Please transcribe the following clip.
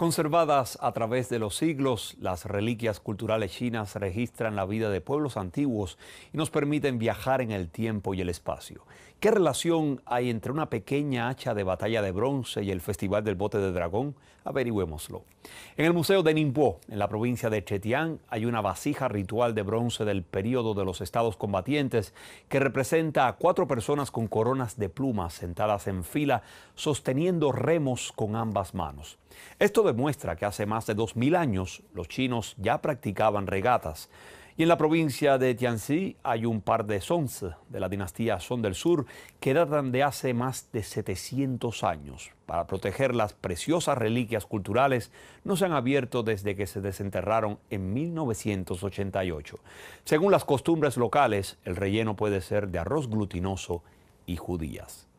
Conservadas a través de los siglos, las reliquias culturales chinas registran la vida de pueblos antiguos y nos permiten viajar en el tiempo y el espacio. ¿Qué relación hay entre una pequeña hacha de batalla de bronce y el Festival del Bote de Dragón? Averigüémoslo. En el Museo de Ningbo, en la provincia de Chetian, hay una vasija ritual de bronce del período de los estados combatientes que representa a cuatro personas con coronas de plumas sentadas en fila, sosteniendo remos con ambas manos. Esto demuestra que hace más de 2.000 años los chinos ya practicaban regatas. Y en la provincia de Tianxi hay un par de sons de la dinastía Son del Sur que datan de hace más de 700 años. Para proteger las preciosas reliquias culturales, no se han abierto desde que se desenterraron en 1988. Según las costumbres locales, el relleno puede ser de arroz glutinoso y judías.